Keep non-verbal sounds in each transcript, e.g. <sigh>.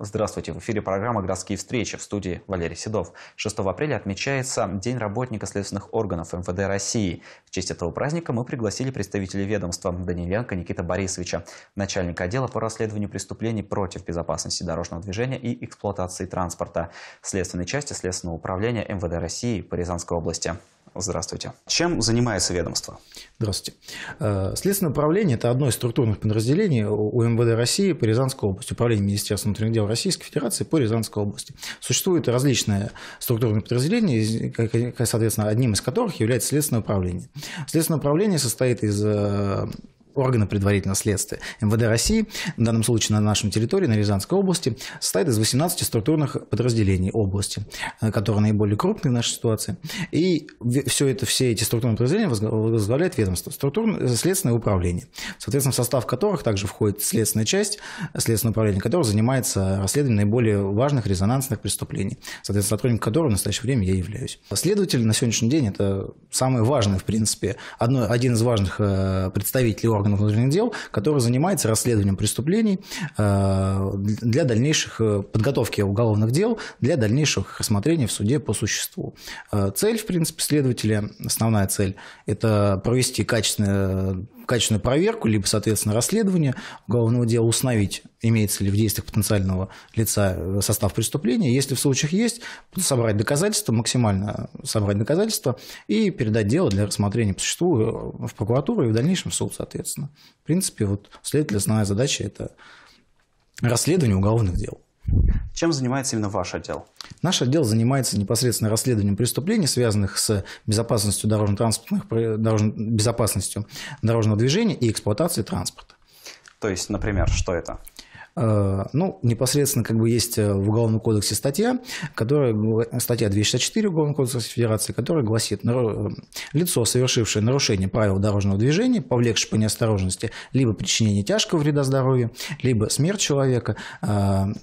Здравствуйте, в эфире программа «Городские встречи» в студии Валерий Седов. 6 апреля отмечается День работника следственных органов МВД России. В честь этого праздника мы пригласили представителей ведомства Даниленко Никита Борисовича, начальника отдела по расследованию преступлений против безопасности дорожного движения и эксплуатации транспорта, следственной части Следственного управления МВД России по Рязанской области. Здравствуйте. Чем занимается ведомство? Здравствуйте. Э, следственное управление – это одно из структурных подразделений у МВД России по Рязанской области, управление Министерства внутренних дел Российской Федерации по Рязанской области. Существуют различные структурные подразделения, соответственно, одним из которых является Следственное управление. Следственное управление состоит из э, органы предварительного следствия. МВД России, в данном случае на нашем территории, на Рязанской области, состоит из 18 структурных подразделений области, э, которые наиболее крупные в нашей ситуации. И все, это, все эти структурные подразделения возглавляет ведомство, структурное э, следственное управление, соответственно, в состав которых также входит следственная часть, следственное управление, которое занимается расследованием наиболее важных резонансных преступлений, соответственно, сотрудник которого в настоящее время я являюсь. Следователь на сегодняшний день – это самое важное, в принципе, одно, один из важных э, представителей органов органов внутренних дел, который занимается расследованием преступлений э, для дальнейших э, подготовки уголовных дел, для дальнейших рассмотрений в суде по существу. Э, цель, в принципе, следователя, основная цель, это провести качественное качественную проверку, либо, соответственно, расследование уголовного дела, установить, имеется ли в действиях потенциального лица э, состав преступления. Если в случаях есть, собрать доказательства, максимально собрать доказательства и передать дело для рассмотрения по существу э, в прокуратуру и в дальнейшем в суд, соответственно. В принципе, вот следовательная задача – это расследование уголовных дел. Чем занимается именно ваш отдел? Наш отдел занимается непосредственно расследованием преступлений, связанных с безопасностью дорожно-транспортных, дорожно, безопасностью дорожного движения и эксплуатацией транспорта. То есть, например, что это? Э, ну, непосредственно как бы есть э, в Уголовном кодексе статья, которая, статья 264 Уголовного кодекса Федерации, которая гласит, э, лицо, совершившее нарушение правил дорожного движения, повлекшее по неосторожности либо причинение тяжкого вреда здоровью, либо смерть человека,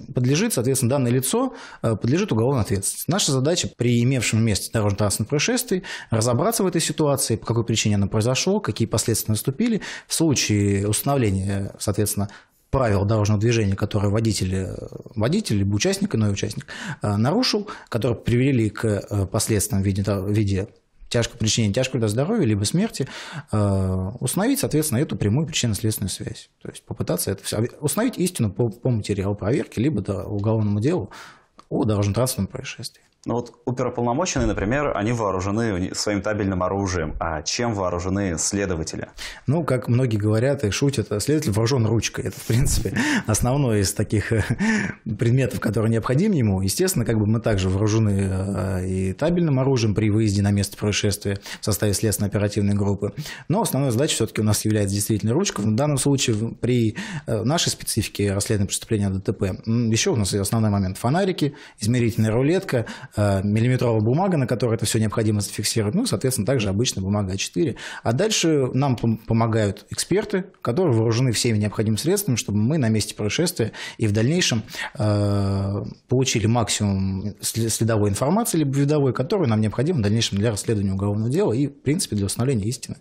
подлежит, соответственно, данное лицо подлежит уголовной ответственности. Наша задача при имевшем месте дорожно-транспортном происшествии разобраться в этой ситуации, по какой причине оно произошло, какие последствия наступили. В случае установления, соответственно, правил дорожного движения, которые водитель, водитель, либо участник, иной участник, э, нарушил, которые привели к э, последствиям в виде, в виде тяжкого причинения тяжкого для здоровья, либо смерти, э, установить, соответственно, эту прямую причинно-следственную связь. То есть попытаться это все, установить истину по, по материалу проверки, либо да, уголовному делу о дорожно-транспортном происшествии. Ну вот оперополномоченные, например, они вооружены своим табельным оружием. А чем вооружены следователи? Ну, как многие говорят и шутят, следователь вооружен ручкой. Это, в принципе, основной из таких э, предметов, которые необходим ему. Естественно, как бы мы также вооружены э, и табельным оружием при выезде на место происшествия в составе следственной оперативной группы. Но основной задачей все-таки у нас является действительно ручка. В данном случае при э, нашей специфике расследования преступления ДТП еще у нас основной момент фонарики, измерительная рулетка, Э, миллиметровая бумага, на которой это все необходимо зафиксировать, ну, соответственно, также обычная бумага А4. А дальше нам помогают эксперты, которые вооружены всеми необходимыми средствами, чтобы мы на месте происшествия и в дальнейшем э, получили максимум следовой информации, либо видовой, которую нам необходимо в дальнейшем для расследования уголовного дела и, в принципе, для установления истины.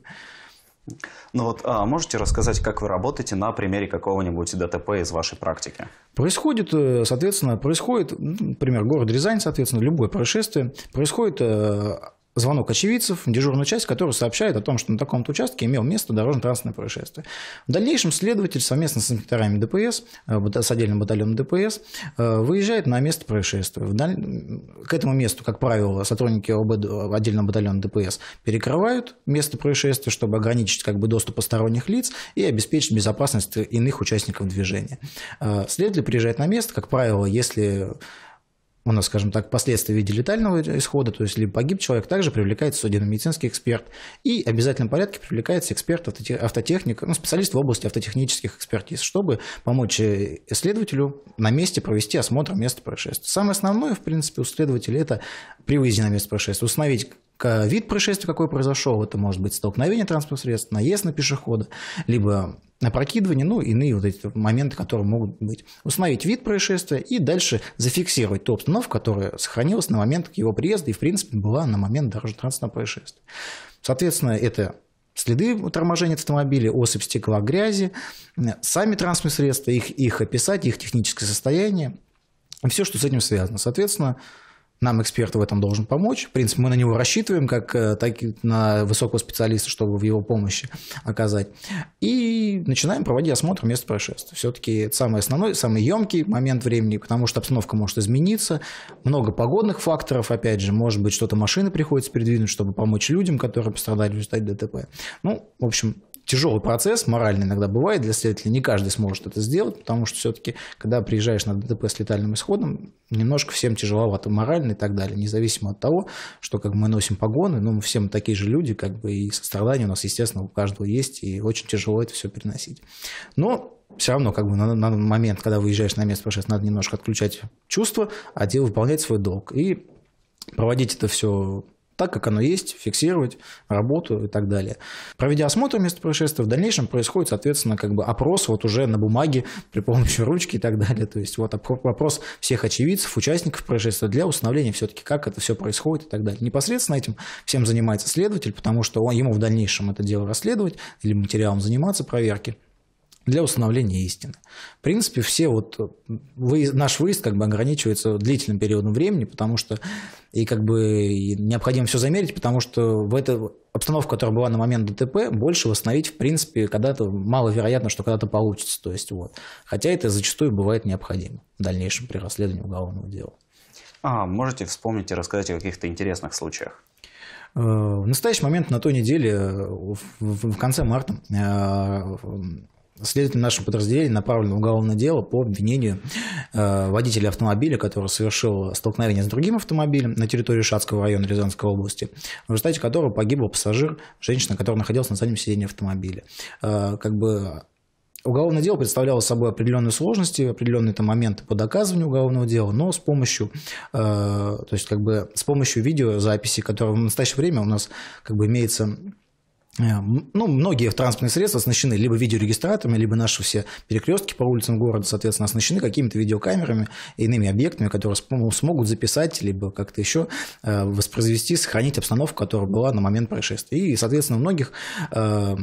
Ну вот, а можете рассказать, как вы работаете на примере какого-нибудь ДТП из вашей практики? Происходит, э, соответственно, происходит, например, город Рязань, соответственно, любое происшествие, происходит э, звонок очевидцев в дежурную часть, который сообщает о том, что на таком-то участке имел место дорожно-транспортное происшествие. В дальнейшем следователь совместно с инспекторами ДПС, э, с отдельным батальоном ДПС, э, выезжает на место происшествия. Даль... К этому месту, как правило, сотрудники ОБ... отдельного батальона ДПС перекрывают место происшествия, чтобы ограничить как бы, доступ посторонних лиц и обеспечить безопасность иных участников движения. Э, следователь приезжает на место, как правило, если у нас, скажем так, последствия в виде летального исхода, то есть либо погиб человек, также привлекается судебно-медицинский эксперт. И в обязательном порядке привлекается эксперт, автотехник, ну, специалист в области автотехнических экспертиз, чтобы помочь исследователю э, на месте провести осмотр места происшествия. Самое основное, в принципе, у следователя это при выезде на место происшествия установить, вид происшествия какой произошел. Это может быть столкновение транспортных средств, наезд на пешехода, либо опрокидывание, ну, иные вот эти моменты, которые могут быть. Установить вид происшествия и дальше зафиксировать ту обстановку, которая сохранилась на момент его приезда и, в принципе, была на момент дорожно-транспортного происшествия. Соответственно, это следы торможения автомобиля, осыпь стекла, грязи, сами транспортные средства, их, их описать, их техническое состояние, все, что с этим связано. Соответственно, нам эксперт в этом должен помочь. В принципе, мы на него рассчитываем, как э, так, на высокого специалиста, чтобы в его помощи оказать. И начинаем проводить осмотр места происшествия. Все-таки это самый основной, самый емкий момент времени, потому что обстановка может измениться. Много погодных факторов, опять же, может быть, что-то машины приходится передвинуть, чтобы помочь людям, которые пострадали в результате ДТП. Ну, в общем, тяжелый процесс, моральный иногда бывает для следователя, не каждый сможет это сделать, потому что все-таки, когда приезжаешь на ДТП с летальным исходом, немножко всем тяжеловато морально и так далее, независимо от того, что как мы носим погоны, но ну, мы все мы такие же люди, как бы и сострадание у нас, естественно, у каждого есть, и очень тяжело это все переносить. Но все равно, как бы на, на момент, когда выезжаешь на место происшествия, надо немножко отключать чувства, а дело выполнять свой долг. И проводить это все так, как оно есть, фиксировать работу и так далее. Проведя осмотр места происшествия, в дальнейшем происходит, соответственно, как бы опрос вот уже на бумаге при помощи ручки и так далее. То есть вот опрос всех очевидцев, участников происшествия для установления все-таки, как это все происходит и так далее. Непосредственно этим всем занимается следователь, потому что он, ему в дальнейшем это дело расследовать или материалом заниматься проверки для установления истины. В принципе, все вот выезд, наш выезд как бы ограничивается длительным периодом времени, потому что и как бы необходимо все замерить, потому что в этой обстановка, которая была на момент ДТП, больше восстановить, в принципе, когда-то маловероятно, что когда-то получится. То есть, вот. Хотя это зачастую бывает необходимо в дальнейшем при расследовании уголовного дела. А, можете вспомнить и рассказать о каких-то интересных случаях? Э, в настоящий момент на той неделе, в конце марта, э, Следовательно, в нашем подразделении направлено уголовное дело по обвинению э, водителя автомобиля, который совершил столкновение с другим автомобилем на территории Шацкого района Рязанской области, в результате которого погибла пассажир, женщина, которая находилась на заднем сидении автомобиля. Э, как бы Уголовное дело представляло собой определенные сложности, определенные там, моменты по доказыванию уголовного дела, но с помощью, э, то есть как бы с помощью видеозаписи, которая в настоящее время у нас как бы имеется Э, ну, многие транспортные средства оснащены либо видеорегистраторами, либо наши все перекрестки по улицам города, соответственно, оснащены какими-то видеокамерами и иными объектами, которые ну, смогут записать, либо как-то еще э, воспроизвести, сохранить обстановку, которая была на момент происшествия. И, соответственно, у многих э,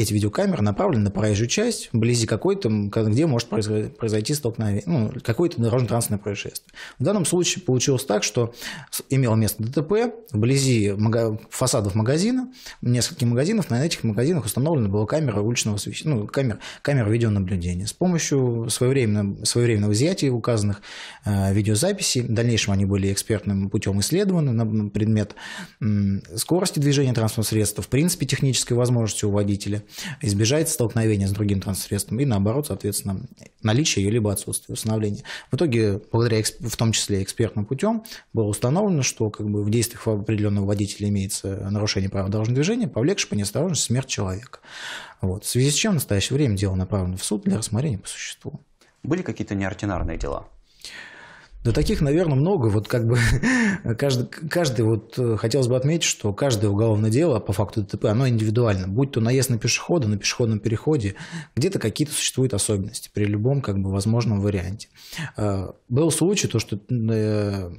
эти видеокамеры направлены на проезжую часть, вблизи какой-то, где может произойти столкновение, ну, какое-то дорожно-транспортное происшествие. В данном случае получилось так, что имело место ДТП, вблизи фасадов магазина, нескольких магазинов, на этих магазинах установлена была камера уличного освещения, ну, камера, камера видеонаблюдения. С помощью своевременного, своевременного изъятия указанных э, видеозаписей, в дальнейшем они были экспертным путем исследованы на предмет э, скорости движения транспортного средства, в принципе, технической возможности у водителя, чтобы избежать столкновения с другим транссредством и наоборот, соответственно, наличие ее либо отсутствие установления. В итоге, благодаря в том числе экспертным путем, было установлено, что как бы, в действиях определенного водителя имеется нарушение права дорожного движения, повлекшее по неосторожности смерть человека. Вот. В связи с чем в настоящее время дело направлено в суд для рассмотрения по существу. Были какие-то неординарные дела? Да таких, наверное, много. Вот как бы <laughs> каждый, каждый вот э, хотелось бы отметить, что каждое уголовное дело по факту ДТП, оно индивидуально. Будь то наезд на пешехода, на пешеходном переходе, где-то какие-то существуют особенности при любом как бы возможном варианте. Э, был случай, то, что э,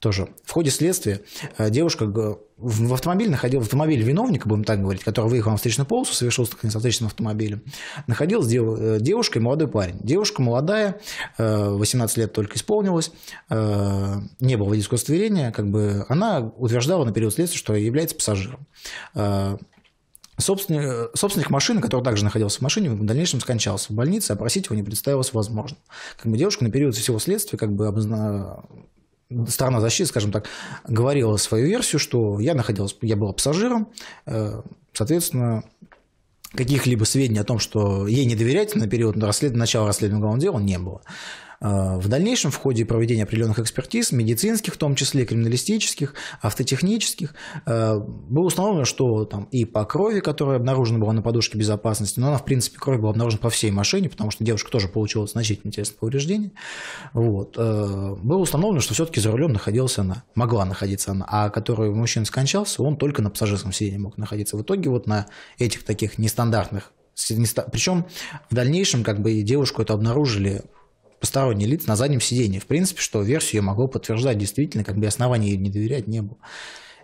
тоже. В ходе следствия э, девушка э, в автомобиль находилась, в автомобиле виновника, будем так говорить, который выехал на встречную полосу, совершил столкновение с встречным автомобилем, находилась э, девушка и молодой парень. Девушка молодая, 18 лет только исполнилось, не было водительского удостоверения, как бы она утверждала на период следствия, что является пассажиром. Собственник, собственник машины, который также находился в машине, в дальнейшем скончался в больнице, опросить его не представилось возможным. Как бы девушка на период всего следствия как бы обозна сторона защиты, скажем так, говорила свою версию, что я находилась, я была пассажиром, э, соответственно, каких-либо сведений о том, что ей не доверять на период расслед... начала расследования уголовного дела не было. А, в дальнейшем в ходе проведения определенных экспертиз, медицинских в том числе, криминалистических, автотехнических, а, было установлено, что там и по крови, которая обнаружена была на подушке безопасности, но она, в принципе, кровь была обнаружена по всей машине, потому что девушка тоже получила значительно тесное повреждение. Вот. А, было установлено, что все-таки за рулем находилась она, могла находиться она, а который мужчина скончался, он только на пассажирском сиденье мог находиться. В итоге вот на этих таких нестандартных причем в дальнейшем как бы девушку это обнаружили посторонних лиц на заднем сидении. В принципе, что версию я могу подтверждать действительно, как бы оснований ей не доверять не было.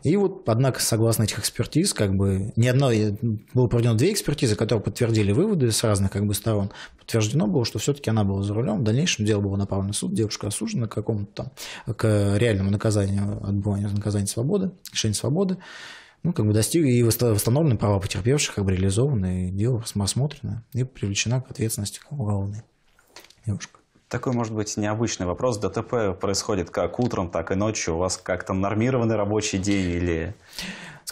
И вот, однако, согласно этих экспертиз, как бы ни одно э, было проведено две экспертизы, которые подтвердили выводы с разных как бы, сторон. Подтверждено было, что все-таки она была за рулем. В дальнейшем дело было направлено в суд, девушка осуждена к какому-то там, к реальному наказанию, отбыванию наказания свободы, лишения свободы. Ну, как бы достиг и восстановлены права потерпевших, как бы реализованы, и дело рассмотрено и привлечена к ответственности уголовной девушка. Такой, может быть, необычный вопрос. ДТП происходит как утром, так и ночью. У вас как-то нормированный рабочий день или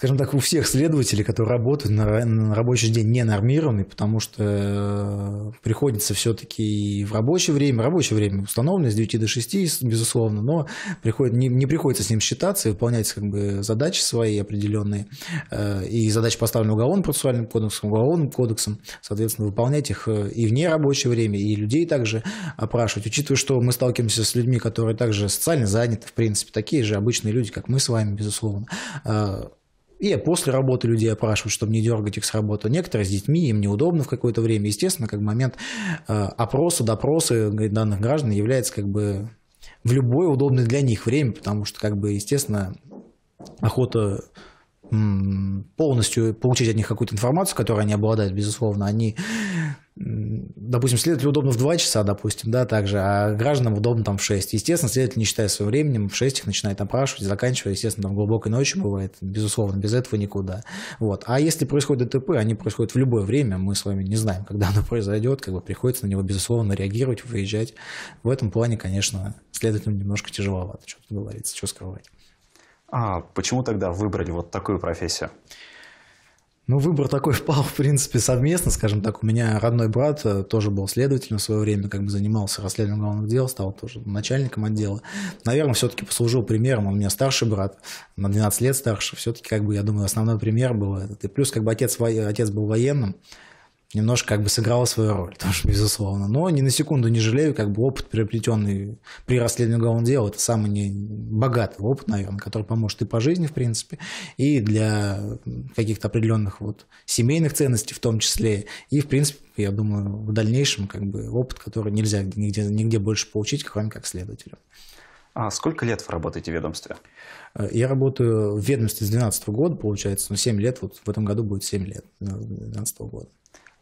скажем так, у всех следователей, которые работают на, на рабочий день не нормированный, потому что э, приходится все-таки и в рабочее время, рабочее время установлено с 9 до 6, безусловно, но приходит, не, не приходится с ним считаться и выполнять как бы, задачи свои определенные, э, и задачи поставленные уголовным процессуальным кодексом, уголовным кодексом, соответственно, выполнять их э, и в нерабочее время, и людей также опрашивать, учитывая, что мы сталкиваемся с людьми, которые также социально заняты, в принципе, такие же обычные люди, как мы с вами, безусловно, и я после работы людей опрашиваю, чтобы не дергать их с работы. Некоторые с детьми, им неудобно в какое-то время. Естественно, как момент э, опроса, допроса данных граждан является как бы в любое удобное для них время, потому что, как бы, естественно, охота полностью получить от них какую-то информацию, которой они обладают, безусловно, они допустим, следователю удобно в 2 часа, допустим, да, также, а гражданам удобно там в 6. Естественно, следователь, не считая своим временем, в 6 их начинает опрашивать, заканчивая, естественно, там глубокой ночью бывает, безусловно, без этого никуда. Вот. А если происходит ДТП, они происходят в любое время, мы с вами не знаем, когда оно произойдет, как бы приходится на него, безусловно, реагировать, выезжать. В этом плане, конечно, следователям немножко тяжеловато, что-то говорится, что скрывать. А почему тогда выбрали вот такую профессию? Ну, выбор такой <laughs> впал, в принципе, совместно, скажем так. У меня родной брат э, тоже был следователем в свое время, как бы занимался расследованием уголовных дел, стал тоже начальником отдела. Наверное, все-таки послужил примером. Он у меня старший брат, на 12 лет старше. Все-таки, как бы, я думаю, основной пример был этот. И плюс, как бы, отец, отец был военным, немножко как бы сыграла свою роль, тоже, <laughs> безусловно. Но ни на секунду не жалею, как бы опыт, приобретенный при расследовании уголовного дела, это самый не богатый опыт, наверное, который поможет и по жизни, в принципе, и для каких-то определенных вот семейных ценностей в том числе, и, в принципе, я думаю, в дальнейшем как бы опыт, который нельзя нигде, нигде больше получить, кроме как следователя. А сколько лет вы работаете в ведомстве? Э, я работаю в ведомстве с 2012 года, получается, ну, 7 лет, вот в этом году будет 7 лет, 2012 года.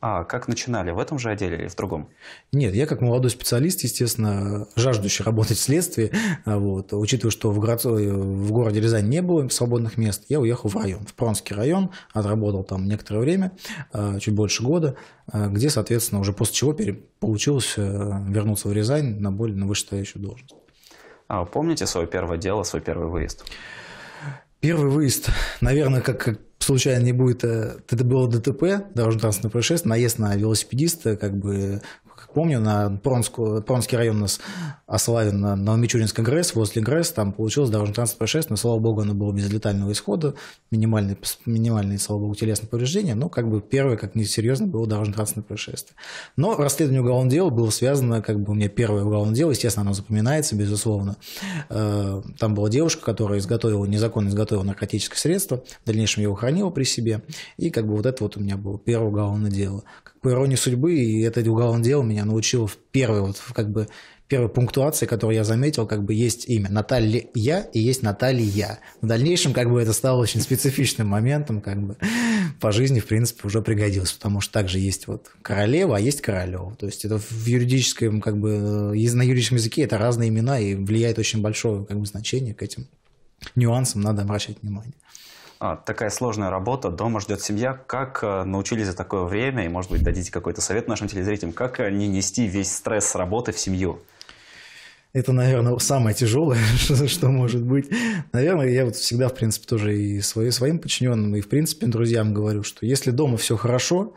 А как начинали? В этом же отделе или в другом? Нет, я как молодой специалист, естественно, жаждущий работать в следствии, а вот, учитывая, что в, город, э, в городе Рязань не было свободных мест, я уехал в район, в Пронский район, отработал там некоторое время, а, чуть больше года, а, где, соответственно, уже после чего получилось э, вернуться в Рязань на более на вышестоящую должность. А помните свое первое дело, свой первый выезд? Первый выезд, наверное, как, как случайно не будет, это было ДТП, дорожно-транспортное происшествие, наезд на велосипедиста, как бы, как помню, на Пронскую, Пронский район у нас ославен на Новомичуринский ГРЭС, возле ГРЭС, там получилось дорожно-транспортное происшествие, но, слава богу, оно было без летального исхода, минимальные, минимальные, слава богу, телесные повреждения, но как бы первое, как несерьезно, было дорожно-транспортное происшествие. Но расследование уголовного дела было связано, как бы у меня первое уголовное дело, естественно, оно запоминается, безусловно. Э, там была девушка, которая изготовила, незаконно изготовила наркотическое средство, в дальнейшем его хранила при себе, и как бы вот это вот у меня было первое уголовное дело. Как по иронии судьбы, и это уголовное дело меня научило в первый, вот как бы первой пунктуации, которую я заметил, как бы есть имя Наталья и есть Наталья. В дальнейшем как бы это стало очень специфичным моментом, как бы по жизни, в принципе, уже пригодилось, потому что также есть вот королева, а есть королева. То есть это в юридическом, как бы, на юридическом языке это разные имена и влияет очень большое как бы, значение к этим нюансам, надо обращать внимание. А, такая сложная работа, дома ждет семья. Как а, научились за такое время, и, может быть, дадите какой-то совет нашим телезрителям, как а, не нести весь стресс работы в семью? это, наверное, самое тяжелое, <laughs> что, может быть. Наверное, я вот всегда, в принципе, тоже и свои, своим подчиненным, и, в принципе, друзьям говорю, что если дома все хорошо,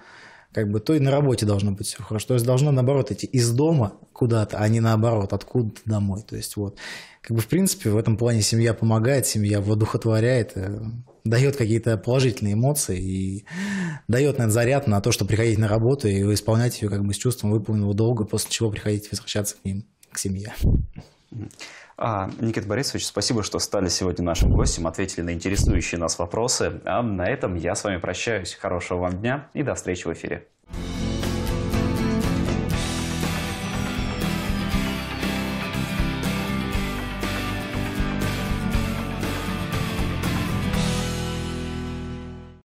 как бы, то и на работе должно быть все хорошо. То есть должно, наоборот, идти из дома куда-то, а не наоборот, откуда-то домой. То есть вот, как бы, в принципе, в этом плане семья помогает, семья воодухотворяет, э, дает какие-то положительные эмоции и дает, наверное, заряд на то, что приходить на работу и исполнять ее как бы с чувством выполненного долга, после чего приходить возвращаться к ним к семье. А, Никита Борисович, спасибо, что стали сегодня нашим гостем, ответили на интересующие нас вопросы. А на этом я с вами прощаюсь. Хорошего вам дня и до встречи в эфире.